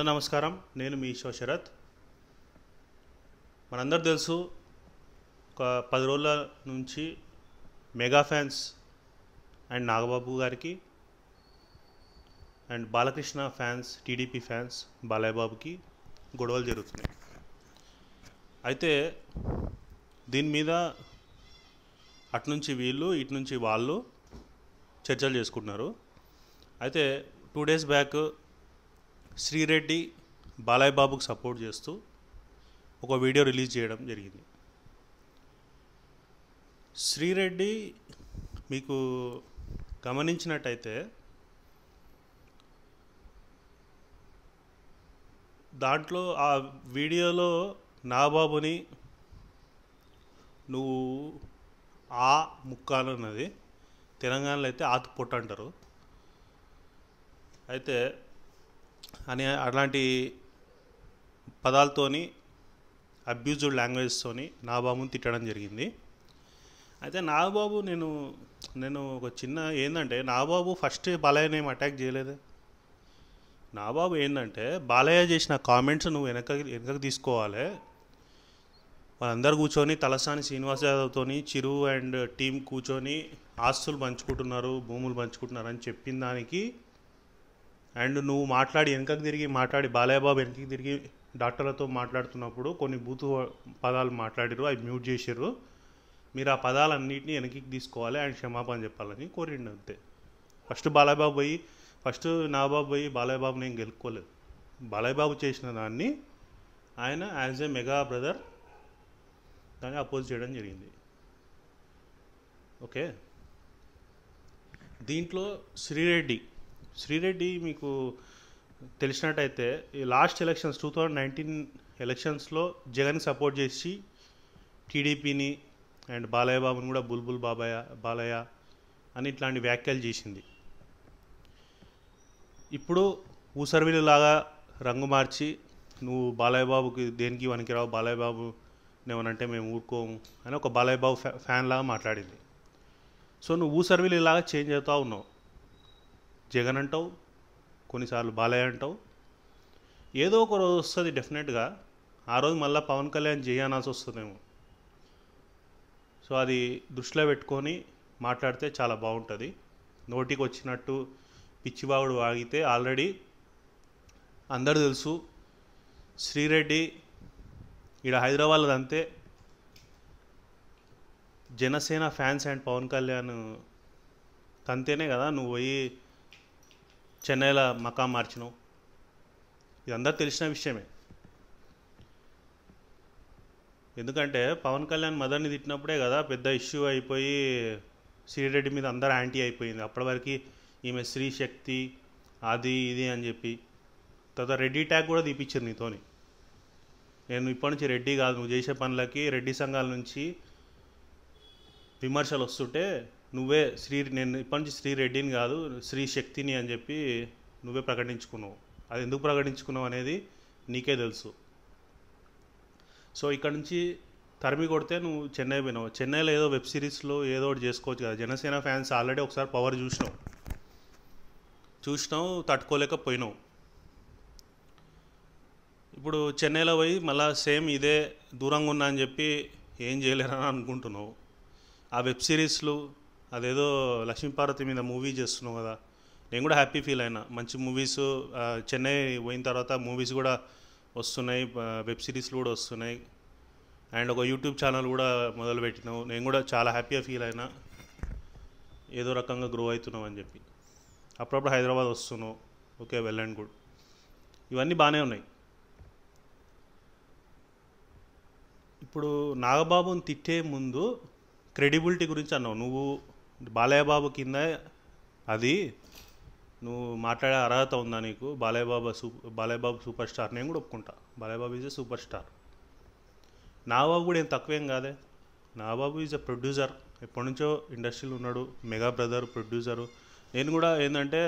అందరు నమస్కారం నేను మీ ఈశో శరత్ మనందరు తెలుసు ఒక పది రోజుల నుంచి మెగా ఫ్యాన్స్ అండ్ నాగబాబు గారికి and Balakrishna fans TDP fans Balayya బాబుకి గొడవలు జరుగుతున్నాయి అయితే దీని మీద అటునుంచి వీళ్ళు ఇటు నుంచి వాళ్ళు చర్చలు చేసుకుంటున్నారు అయితే two days back Sri Reddy Balayya బాబుకు సపోర్ట్ చేస్తూ ఒక వీడియో రిలీజ్ చేయడం జరిగింది శ్రీరెడ్డి మీకు గమనించినట్టయితే దాంట్లో ఆ వీడియోలో నా బాబుని నువ్వు ఆ ముక్కాలు అన్నది తెలంగాణలో అయితే ఆతుపొట్టు అంటారు అయితే అని అలాంటి పదాలతోని అబ్యూజ్డ్ లాంగ్వేజ్తోని నాబాబుని తిట్టడం జరిగింది అయితే నాగబాబు నేను నేను ఒక చిన్న ఏంటంటే నాబాబు ఫస్ట్ బాలయ్యని ఏం అటాక్ చేయలేదు నాబాబు ఏంటంటే బాలయ్య చేసిన కామెంట్స్ నువ్వు వెనక వెనకకి తీసుకోవాలి వాళ్ళందరూ కూర్చొని తలసాని శ్రీనివాస్ యాదవ్తోని చిరు అండ్ టీం కూర్చొని ఆస్తులు పంచుకుంటున్నారు భూములు పంచుకుంటున్నారు అని చెప్పిన దానికి అండ్ నువ్వు మాట్లాడి వెనకకు తిరిగి మాట్లాడి బాలయ్యబాబు వెనక్కి వెనకకి తిరిగి డాక్టర్లతో మాట్లాడుతున్నప్పుడు కొన్ని బూతు పదాలు మాట్లాడిరు అవి మ్యూట్ చేసారు మీరు ఆ పదాలన్నింటినీ వెనక్కి తీసుకోవాలి అండ్ క్షమాపణ చెప్పాలని కోరిండు అంతే ఫస్ట్ బాలయ్యబాబు పోయి ఫస్ట్ నాబాబు పోయి బాలయ్యబాబు నేను గెలుక్కోలేదు బాలయ్యబాబు చేసిన దాన్ని ఆయన యాజ్ ఏ మెగా బ్రదర్ దాన్ని అపోజ్ చేయడం జరిగింది ఓకే దీంట్లో శ్రీరెడ్డి శ్రీరెడ్డి మీకు తెలిసినట్టయితే ఈ last elections two thousand nineteen ఎలక్షన్స్లో జగన్ సపోర్ట్ చేసి టీడీపీని అండ్ బాలయ్య బాబుని కూడా బుల్బుల్ బాబాయ బాలయ్య అని ఇట్లాంటి వ్యాఖ్యలు చేసింది ఇప్పుడు లాగా రంగు మార్చి నువ్వు బాలయ్య బాబుకి దేనికి వనికిరావు బాలయ్య బాబు నేమనంటే మేము ఊరుకోము అని ఒక బాలయ్య బాబు లాగా మాట్లాడింది సో నువ్వు ఊసర్విలు ఇలాగా చేంజ్ అవుతూ ఉన్నావు జగన్ అంటావు కొన్నిసార్లు బాలయ్య అంటావు ఏదో ఒక రోజు వస్తుంది డెఫినెట్గా ఆ రోజు మళ్ళీ పవన్ కళ్యాణ్ చేయాల్సి వస్తుందేమో సో అది దృష్టిలో పెట్టుకొని మాట్లాడితే చాలా బాగుంటుంది నోటికి వచ్చినట్టు పిచ్చిబాగుడు వాగితే ఆల్రెడీ అందరు తెలుసు శ్రీరెడ్డి ఇక్కడ హైదరాబాద్లో అంతే జనసేన ఫ్యాన్స్ అండ్ పవన్ కళ్యాణ్ తంతేనే కదా నువ్వు పోయి చెన్నైలో మకా మార్చినాం ఇదంతా తెలిసిన విషయమే ఎందుకంటే పవన్ కళ్యాణ్ మదర్ని తిట్టినప్పుడే కదా పెద్ద ఇష్యూ అయిపోయి సిరిరెడ్డి మీద అందరూ యాంటీ అయిపోయింది అప్పటి వరకు ఈమె స్త్రీ శక్తి అది ఇది అని చెప్పి తర్వాత రెడ్డి ట్యాగ్ కూడా తీపిచ్చింది నీతోని నేను ఇప్పటి నుంచి రెడ్డి కాదు నువ్వు చేసే పనులకి రెడ్డి సంఘాల నుంచి విమర్శలు వస్తుంటే నువ్వే శ్రీ నేను ఇప్పటి నుంచి శ్రీ రెడ్డిని కాదు శ్రీ శక్తిని అని చెప్పి నువ్వే ప్రకటించుకున్నావు అది ఎందుకు ప్రకటించుకున్నావు అనేది నీకే తెలుసు సో ఇక్కడ నుంచి తరిమి కొడితే నువ్వు చెన్నై పోయినావు చెన్నైలో ఏదో వెబ్ సిరీస్లో ఏదో ఒకటి చేసుకోవచ్చు కదా జనసేన ఫ్యాన్స్ ఆల్రెడీ ఒకసారి పవర్ చూసినావు చూసినావు తట్టుకోలేకపోయినావు ఇప్పుడు చెన్నైలో పోయి మళ్ళీ సేమ్ ఇదే దూరంగా ఉన్నా అని చెప్పి ఏం చేయలేరని అనుకుంటున్నావు ఆ వెబ్ సిరీస్లు అదేదో లక్ష్మీపార్వతి మీద మూవీ చేస్తున్నావు కదా నేను కూడా హ్యాపీ ఫీల్ అయినా మంచి మూవీస్ చెన్నై పోయిన తర్వాత మూవీస్ కూడా వస్తున్నాయి వెబ్ సిరీస్లు కూడా వస్తున్నాయి అండ్ ఒక యూట్యూబ్ ఛానల్ కూడా మొదలుపెట్టినావు నేను కూడా చాలా హ్యాపీగా ఫీల్ అయినా ఏదో రకంగా గ్రో అవుతున్నావు అని చెప్పి అప్పుడప్పుడు హైదరాబాద్ వస్తున్నావు ఓకే వెల్ అండ్ గుడ్ ఇవన్నీ బాగానే ఉన్నాయి ఇప్పుడు నాగబాబుని తిట్టే ముందు క్రెడిబిలిటీ గురించి అన్నావు నువ్వు బాలయ్యబాబు కింద అది నువ్వు మాట్లాడే అర్హత ఉందా నీకు బాలయ్యబాబు సూ బాలయ్యబాబు సూపర్ స్టార్ నేను కూడా ఒప్పుకుంటా Balayya Babu is a super star నాబాబు కూడా ఏం తక్కువేం కాదే నాబాబు ఈజ్ ఎ ప్రొడ్యూసర్ ఎప్పటి నుంచో ఇండస్ట్రీలో ఉన్నాడు మెగా బ్రదర్ ప్రొడ్యూసరు నేను కూడా ఏంటంటే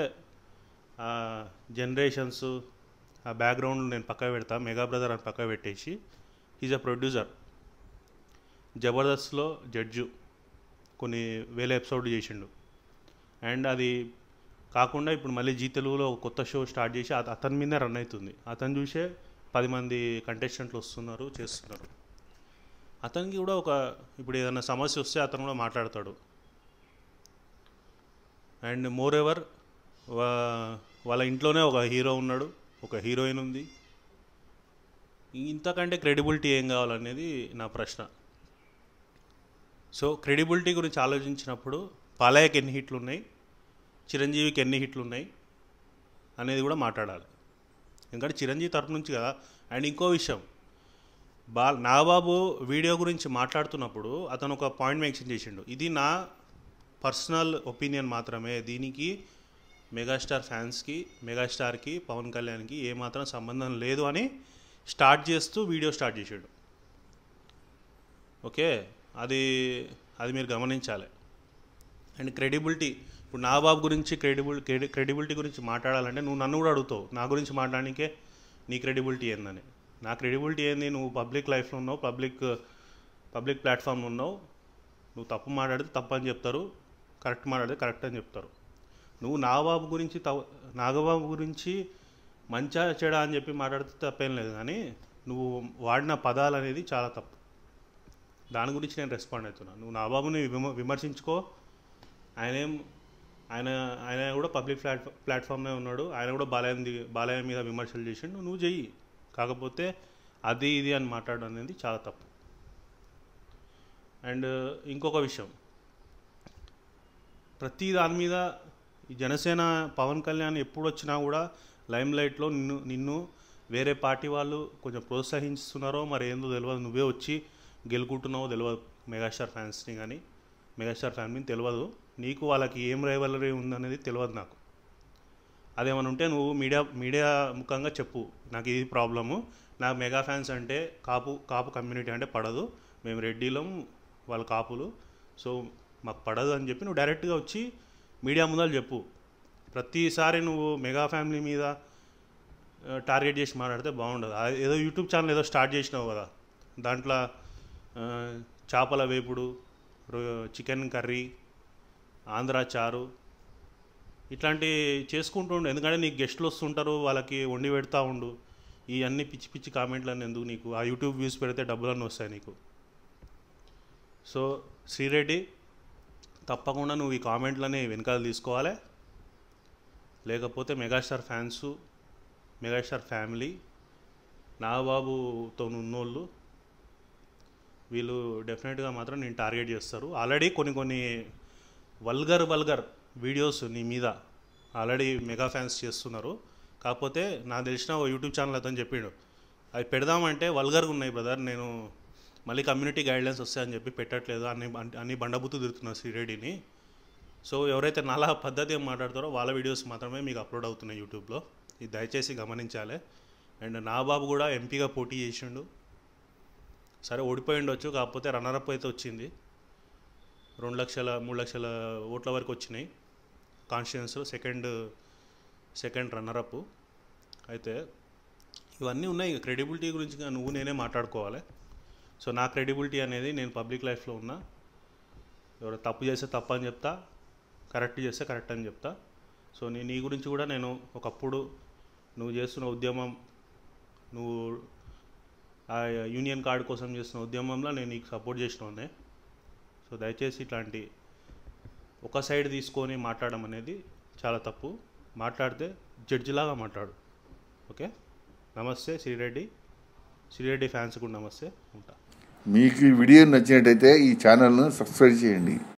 జనరేషన్స్ ఆ బ్యాక్గ్రౌండ్ నేను పక్క పెడతా మెగా బ్రదర్ అని పక్క పెట్టేసి ఈజ్ అ ప్రొడ్యూసర్ జబర్దస్త్లో జడ్జు కొన్ని వేల ఎపిసోడ్ చేసిండు అండ్ అది కాకుండా ఇప్పుడు మళ్ళీ జీ తెలుగులో ఒక కొత్త షో స్టార్ట్ చేసి అతని మీదే రన్ అవుతుంది అతను చూసే పది మంది కంటెస్టెంట్లు వస్తున్నారు చేస్తున్నారు అతనికి కూడా ఒక ఇప్పుడు ఏదైనా సమస్య వస్తే అతను కూడా మాట్లాడతాడు అండ్ మోర్ ఎవర్ వాళ్ళ ఇంట్లోనే ఒక హీరో ఉన్నాడు ఒక హీరోయిన్ ఉంది ఇంతకంటే క్రెడిబిలిటీ ఏం కావాలనేది నా ప్రశ్న సో క్రెడిబిలిటీ గురించి ఆలోచించినప్పుడు పాలయ్యకి ఎన్ని హిట్లు ఉన్నాయి చిరంజీవికి ఎన్ని హిట్లు ఉన్నాయి అనేది కూడా మాట్లాడాలి ఎందుకంటే చిరంజీవి తరపు నుంచి కదా అండ్ ఇంకో విషయం బా నాగబాబు వీడియో గురించి మాట్లాడుతున్నప్పుడు అతను ఒక పాయింట్ మెన్షన్ చేసిండు ఇది నా పర్సనల్ ఒపీనియన్ మాత్రమే దీనికి మెగాస్టార్ ఫ్యాన్స్కి మెగాస్టార్కి పవన్ కళ్యాణ్కి ఏమాత్రం సంబంధం లేదు అని స్టార్ట్ చేస్తూ వీడియో స్టార్ట్ చేసాడు ఓకే అది అది మీరు గమనించాలి అండ్ క్రెడిబిలిటీ ఇప్పుడు నా బాబు గురించి క్రెడిబుల్ క్రెడిబిలిటీ గురించి మాట్లాడాలంటే నువ్వు నన్ను కూడా అడుగుతావు నా గురించి మాట్లాడడానికే నీ క్రెడిబిలిటీ ఏందని నా క్రెడిబిలిటీ ఏంది నువ్వు పబ్లిక్ లైఫ్లో ఉన్నావు పబ్లిక్ పబ్లిక్ ప్లాట్ఫామ్లో ఉన్నావు నువ్వు తప్పు మాట్లాడితే తప్పు అని చెప్తారు కరెక్ట్ మాట్లాడితే కరెక్ట్ అని చెప్తారు నువ్వు నాగబాబు గురించి తవ నాగబాబు గురించి మంచా చెడా అని చెప్పి మాట్లాడితే తప్పేం లేదు కానీ నువ్వు వాడిన పదాలు అనేది చాలా తప్పు దాని గురించి నేను రెస్పాండ్ అవుతున్నాను నువ్వు నా బాబుని విమ విమర్శించుకో ఆయన ఏం ఆయన ఆయన కూడా పబ్లిక్ ప్లాట్ ప్లాట్ఫామ్లో ఉన్నాడు ఆయన కూడా బాలయం బాలయం మీద విమర్శలు చేసిండు నువ్వు చెయ్యి కాకపోతే అది ఇది అని మాట్లాడడం అనేది చాలా తప్పు అండ్ ఇంకొక విషయం ప్రతి దాని మీద జనసేన పవన్ కళ్యాణ్ ఎప్పుడు వచ్చినా కూడా లైమ్లైట్లో నిన్ను నిన్ను వేరే పార్టీ వాళ్ళు కొంచెం ప్రోత్సహిస్తున్నారో మరి ఏందో తెలియదు నువ్వే వచ్చి గెలుకుంటున్నావో తెలియదు మెగాస్టార్ ఫ్యాన్స్ని కానీ మెగాస్టార్ ఫ్యామిలీని తెలియదు నీకు వాళ్ళకి ఏం రైవలరీ ఉందనేది తెలియదు నాకు అదేమని ఉంటే నువ్వు మీడియా మీడియా ముఖంగా చెప్పు నాకు ఇది ప్రాబ్లము నా మెగా ఫ్యాన్స్ అంటే కాపు కాపు కమ్యూనిటీ అంటే పడదు మేము రెడ్డిలం వాళ్ళ కాపులు సో మాకు పడదు అని చెప్పి నువ్వు డైరెక్ట్గా వచ్చి మీడియా ముందాలు చెప్పు ప్రతిసారి నువ్వు మెగా ఫ్యామిలీ మీద టార్గెట్ చేసి మాట్లాడితే బాగుండదు ఏదో యూట్యూబ్ ఛానల్ ఏదో స్టార్ట్ చేసినావు కదా దాంట్లో చేపల వేపుడు చికెన్ కర్రీ ఆంధ్రా చారు ఇట్లాంటి చేసుకుంటూ ఉండు ఎందుకంటే నీకు గెస్ట్లు వస్తుంటారు వాళ్ళకి వండి పెడతా ఉండు ఈ అన్ని పిచ్చి పిచ్చి అని ఎందుకు నీకు ఆ యూట్యూబ్ వ్యూస్ పెడితే డబ్బులన్నీ వస్తాయి నీకు సో శ్రీరెడ్డి తప్పకుండా నువ్వు ఈ కామెంట్లని వెనకాల తీసుకోవాలి లేకపోతే మెగాస్టార్ ఫ్యాన్స్ మెగాస్టార్ ఫ్యామిలీ నాగబాబుతో ఉన్నోళ్ళు వీళ్ళు డెఫినెట్గా మాత్రం నేను టార్గెట్ చేస్తారు ఆల్రెడీ కొన్ని కొన్ని వల్గర్ వల్గర్ వీడియోస్ నీ మీద ఆల్రెడీ మెగా ఫ్యాన్స్ చేస్తున్నారు కాకపోతే నాకు తెలిసిన ఓ యూట్యూబ్ ఛానల్ అతను చెప్పిండు అవి పెడదామంటే వల్గర్గా ఉన్నాయి బ్రదర్ నేను మళ్ళీ కమ్యూనిటీ గైడ్లైన్స్ వస్తాయని చెప్పి పెట్టట్లేదు అన్ని అన్ని బండబుత్తు తిరుగుతున్నారు సిరేడిని సో ఎవరైతే నాలా పద్ధతి మాట్లాడతారో వాళ్ళ వీడియోస్ మాత్రమే మీకు అప్లోడ్ అవుతున్నాయి యూట్యూబ్లో ఇది దయచేసి గమనించాలి అండ్ నా బాబు కూడా ఎంపీగా పోటీ చేసిండు సరే ఓడిపోయి ఉండొచ్చు కాకపోతే రన్నరప్ అయితే వచ్చింది రెండు లక్షల మూడు లక్షల ఓట్ల వరకు వచ్చినాయి కాన్స్టిట్యున్సీలో సెకండ్ సెకండ్ రన్నరప్ అయితే ఇవన్నీ ఉన్నాయి క్రెడిబిలిటీ గురించి నువ్వు నేనే మాట్లాడుకోవాలి సో నా క్రెడిబిలిటీ అనేది నేను పబ్లిక్ లైఫ్లో ఉన్నా ఎవరు తప్పు చేస్తే తప్పు అని చెప్తా కరెక్ట్ చేస్తే కరెక్ట్ అని చెప్తా సో నేను నీ గురించి కూడా నేను ఒకప్పుడు నువ్వు చేస్తున్న ఉద్యమం నువ్వు ఆ యూనియన్ కార్డు కోసం చేసిన ఉద్యమంలో నేను నీకు సపోర్ట్ చేసినోనే సో దయచేసి ఇట్లాంటి ఒక సైడ్ తీసుకొని మాట్లాడడం అనేది చాలా తప్పు మాట్లాడితే జడ్జిలాగా మాట్లాడు ఓకే నమస్తే శ్రీరెడ్డి శ్రీరెడ్డి ఫ్యాన్స్ కూడా నమస్తే ఉంటా మీకు ఈ వీడియో నచ్చినట్టయితే ఈ ఛానల్ను సబ్స్క్రైబ్ చేయండి